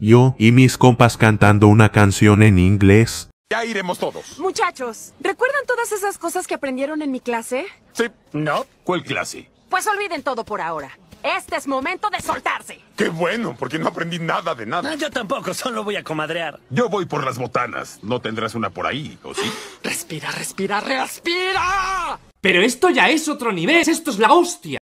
yo y mis compas cantando una canción en inglés. Ya iremos todos. Muchachos, ¿recuerdan todas esas cosas que aprendieron en mi clase? Sí. ¿No? ¿Cuál clase? Pues olviden todo por ahora. Este es momento de soltarse. Qué bueno, porque no aprendí nada de nada. yo tampoco, solo voy a comadrear. Yo voy por las botanas. No tendrás una por ahí, ¿o sí? respira, respira, respira. Pero esto ya es otro nivel. Esto es la hostia.